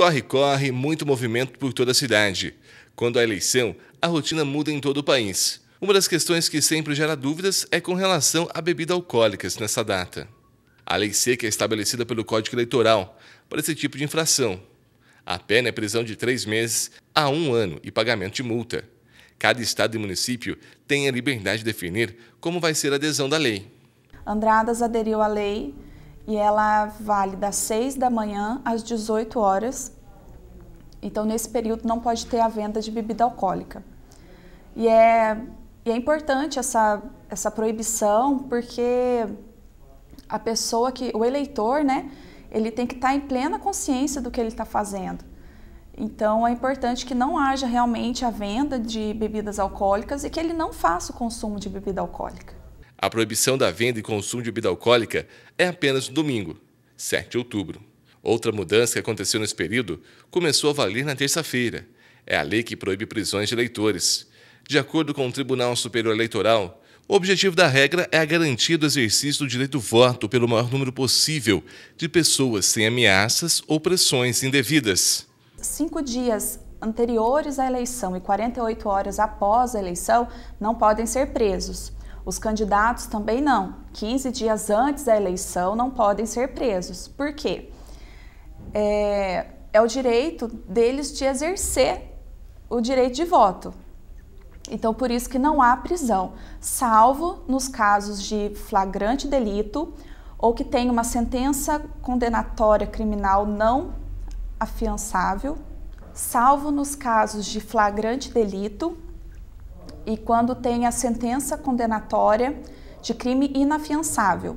Corre-corre, muito movimento por toda a cidade. Quando a eleição, a rotina muda em todo o país. Uma das questões que sempre gera dúvidas é com relação a bebidas alcoólicas nessa data. A lei seca é estabelecida pelo Código Eleitoral para esse tipo de infração. A pena é prisão de três meses a um ano e pagamento de multa. Cada estado e município tem a liberdade de definir como vai ser a adesão da lei. Andradas aderiu à lei e ela vale das 6 da manhã às 18 horas. Então, nesse período, não pode ter a venda de bebida alcoólica. E é, e é importante essa, essa proibição, porque a pessoa que, o eleitor, né, ele tem que estar em plena consciência do que ele está fazendo. Então, é importante que não haja realmente a venda de bebidas alcoólicas e que ele não faça o consumo de bebida alcoólica. A proibição da venda e consumo de bebida alcoólica é apenas no domingo, 7 de outubro. Outra mudança que aconteceu nesse período começou a valer na terça-feira. É a lei que proíbe prisões de eleitores. De acordo com o Tribunal Superior Eleitoral, o objetivo da regra é a garantia do exercício do direito do voto pelo maior número possível de pessoas sem ameaças ou pressões indevidas. Cinco dias anteriores à eleição e 48 horas após a eleição não podem ser presos. Os candidatos também não. 15 dias antes da eleição não podem ser presos. Por quê? É, é o direito deles de exercer o direito de voto. Então, por isso que não há prisão, salvo nos casos de flagrante delito ou que tem uma sentença condenatória criminal não afiançável, salvo nos casos de flagrante delito e quando tem a sentença condenatória de crime inafiançável.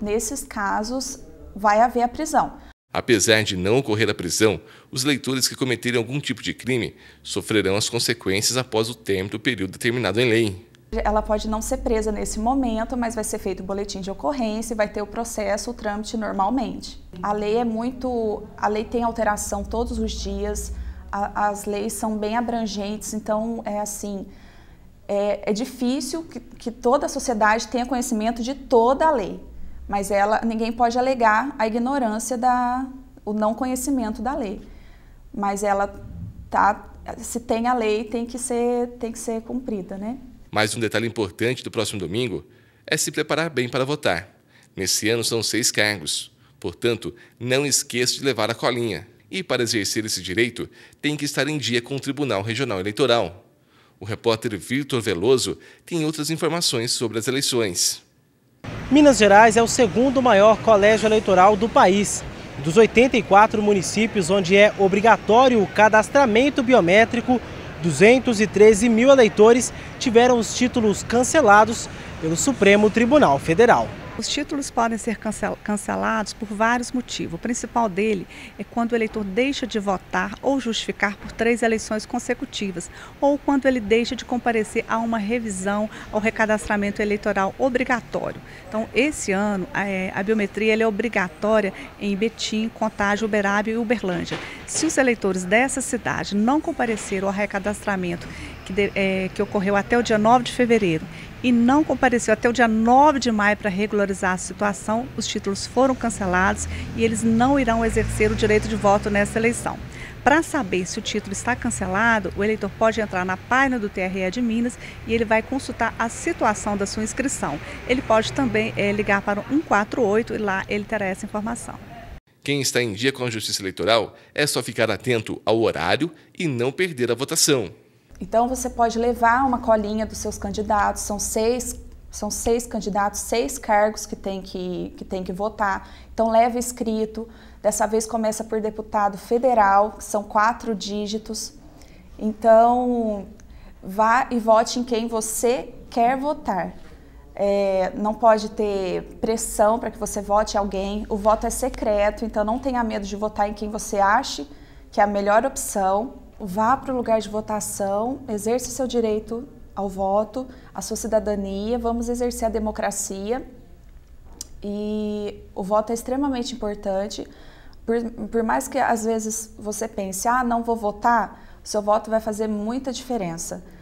Nesses casos, vai haver a prisão. Apesar de não ocorrer a prisão, os leitores que cometerem algum tipo de crime sofrerão as consequências após o término do período determinado em lei. Ela pode não ser presa nesse momento, mas vai ser feito o boletim de ocorrência e vai ter o processo, o trâmite normalmente. A lei é muito, a lei tem alteração todos os dias. A, as leis são bem abrangentes, então é assim, é, é difícil que, que, toda a sociedade tenha conhecimento de toda a lei, mas ela, ninguém pode alegar a ignorância da o não conhecimento da lei. Mas ela tá, se tem a lei, tem que ser, tem que ser cumprida, né? Mais um detalhe importante do próximo domingo é se preparar bem para votar. Nesse ano são seis cargos, portanto, não esqueça de levar a colinha. E para exercer esse direito, tem que estar em dia com o Tribunal Regional Eleitoral. O repórter Vitor Veloso tem outras informações sobre as eleições. Minas Gerais é o segundo maior colégio eleitoral do país. Dos 84 municípios onde é obrigatório o cadastramento biométrico, 213 mil eleitores tiveram os títulos cancelados pelo Supremo Tribunal Federal. Os títulos podem ser cancelados por vários motivos. O principal dele é quando o eleitor deixa de votar ou justificar por três eleições consecutivas, ou quando ele deixa de comparecer a uma revisão ao recadastramento eleitoral obrigatório. Então, esse ano, a, é, biometria é obrigatória em Betim, Contagem, Uberaba e Uberlândia. Se os eleitores dessa cidade não compareceram ao recadastramento que, de, é, que ocorreu até o dia 9 de fevereiro e não compareceu até o dia 9 de maio para regularizar a situação. Os títulos foram cancelados e eles não irão exercer o direito de voto nessa eleição. Para saber se o título está cancelado, o eleitor pode entrar na página do TRE de Minas e ele vai consultar a situação da sua inscrição. Ele pode também é, ligar para o 148 e lá ele terá essa informação. Quem está em dia com a Justiça Eleitoral é só ficar atento ao horário e não perder a votação. Então você pode levar uma colinha dos seus candidatos, são seis são seis candidatos, seis cargos que tem que, que, tem que votar. Então, leva escrito. Dessa vez começa por deputado federal, que são quatro dígitos. Então, vá e vote em quem você quer votar. É, não pode ter pressão para que você vote alguém. O voto é secreto, então não tenha medo de votar em quem você acha que é a melhor opção vá para o lugar de votação, exerça seu direito ao voto, à sua cidadania, vamos exercer a democracia. E o voto é extremamente importante. Por, por mais que às vezes você pense, ah, não vou votar, seu voto vai fazer muita diferença.